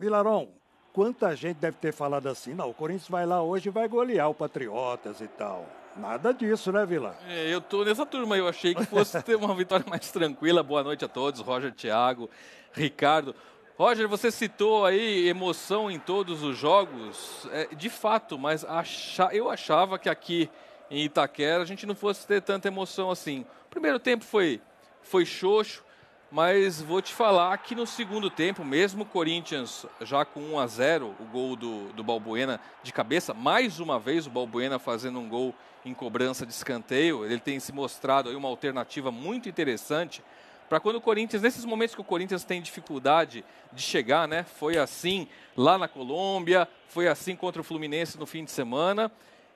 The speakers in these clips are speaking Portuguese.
Vilarão, quanta gente deve ter falado assim, não, o Corinthians vai lá hoje e vai golear o Patriotas e tal. Nada disso, né, Vila? É, eu tô nessa turma, eu achei que fosse ter uma vitória mais tranquila. Boa noite a todos, Roger, Thiago, Ricardo. Roger, você citou aí emoção em todos os jogos, é, de fato, mas acha... eu achava que aqui em Itaquera a gente não fosse ter tanta emoção assim. O primeiro tempo foi, foi xoxo, mas vou te falar que no segundo tempo, mesmo o Corinthians já com 1 a 0 o gol do, do Balbuena de cabeça, mais uma vez o Balbuena fazendo um gol em cobrança de escanteio, ele tem se mostrado aí uma alternativa muito interessante para quando o Corinthians, nesses momentos que o Corinthians tem dificuldade de chegar, né? Foi assim lá na Colômbia, foi assim contra o Fluminense no fim de semana.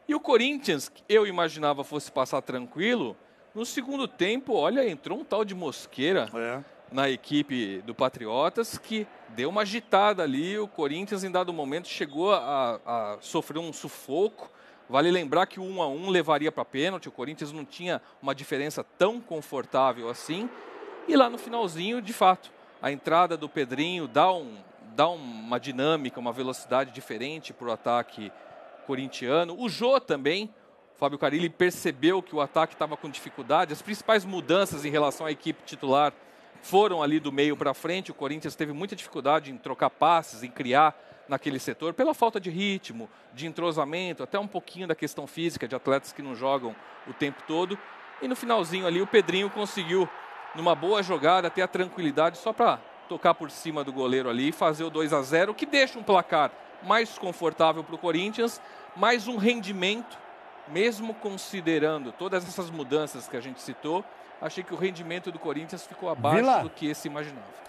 E o Corinthians, que eu imaginava fosse passar tranquilo, no segundo tempo, olha, entrou um tal de Mosqueira é. na equipe do Patriotas que deu uma agitada ali. O Corinthians, em dado momento, chegou a, a sofrer um sufoco. Vale lembrar que o 1 a 1 levaria para pênalti. O Corinthians não tinha uma diferença tão confortável assim. E lá no finalzinho, de fato, a entrada do Pedrinho dá, um, dá uma dinâmica, uma velocidade diferente para o ataque corintiano. O Jô também, Fábio Carilli percebeu que o ataque estava com dificuldade. As principais mudanças em relação à equipe titular foram ali do meio para frente. O Corinthians teve muita dificuldade em trocar passes, em criar naquele setor, pela falta de ritmo, de entrosamento, até um pouquinho da questão física de atletas que não jogam o tempo todo. E no finalzinho ali, o Pedrinho conseguiu, numa boa jogada, ter a tranquilidade só para tocar por cima do goleiro ali e fazer o 2 a 0 que deixa um placar mais confortável para o Corinthians, mais um rendimento mesmo considerando todas essas mudanças que a gente citou, achei que o rendimento do Corinthians ficou abaixo Vila. do que se imaginava.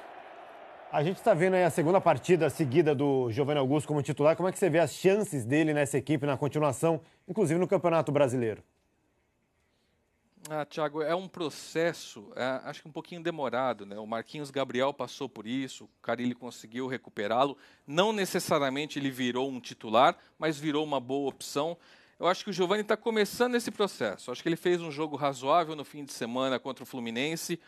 A gente está vendo aí a segunda partida seguida do Giovanni Augusto como titular. Como é que você vê as chances dele nessa equipe na continuação, inclusive no Campeonato Brasileiro? Ah, Thiago, é um processo, é, acho que um pouquinho demorado, né? O Marquinhos Gabriel passou por isso, o Carilli conseguiu recuperá-lo. Não necessariamente ele virou um titular, mas virou uma boa opção. Eu acho que o Giovani está começando esse processo. Eu acho que ele fez um jogo razoável no fim de semana contra o Fluminense.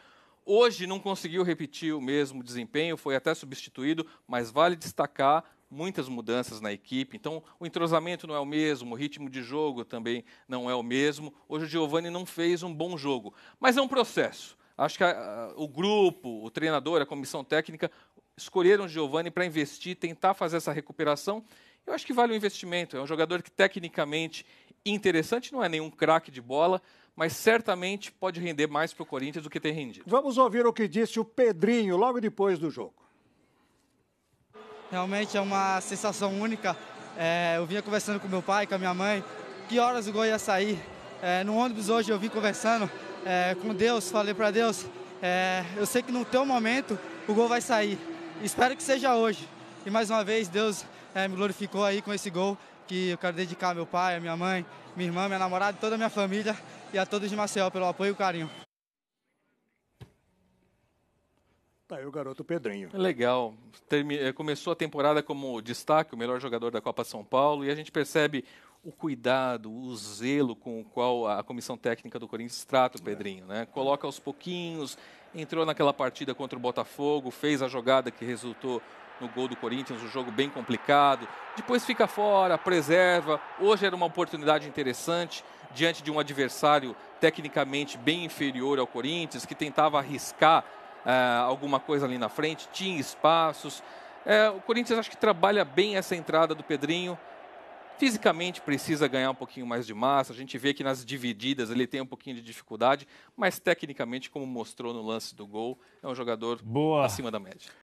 Hoje não conseguiu repetir o mesmo desempenho, foi até substituído, mas vale destacar muitas mudanças na equipe. Então, o entrosamento não é o mesmo, o ritmo de jogo também não é o mesmo. Hoje o Giovani não fez um bom jogo, mas é um processo. Acho que a, a, o grupo, o treinador, a comissão técnica escolheram o Giovani para investir, tentar fazer essa recuperação eu acho que vale o investimento. É um jogador que tecnicamente interessante, não é nenhum craque de bola, mas certamente pode render mais para o Corinthians do que tem rendido. Vamos ouvir o que disse o Pedrinho logo depois do jogo. Realmente é uma sensação única. É, eu vinha conversando com meu pai, com a minha mãe, que horas o gol ia sair. É, no ônibus hoje eu vim conversando é, com Deus, falei para Deus, é, eu sei que no teu momento o gol vai sair. Espero que seja hoje. E mais uma vez, Deus é, me glorificou aí com esse gol que eu quero dedicar a meu pai, a minha mãe, minha irmã, minha namorada, toda a minha família e a todos de Maceió pelo apoio e carinho. Tá aí o garoto Pedrinho. É legal. Termi... Eh, começou a temporada como destaque, o melhor jogador da Copa São Paulo, e a gente percebe o cuidado, o zelo com o qual a comissão técnica do Corinthians trata o Pedrinho. Né? Coloca aos pouquinhos, entrou naquela partida contra o Botafogo, fez a jogada que resultou no gol do Corinthians, um jogo bem complicado. Depois fica fora, preserva. Hoje era uma oportunidade interessante diante de um adversário tecnicamente bem inferior ao Corinthians, que tentava arriscar uh, alguma coisa ali na frente, tinha espaços. Eh, o Corinthians acho que trabalha bem essa entrada do Pedrinho. Fisicamente precisa ganhar um pouquinho mais de massa. A gente vê que nas divididas ele tem um pouquinho de dificuldade, mas tecnicamente, como mostrou no lance do gol, é um jogador Boa. acima da média.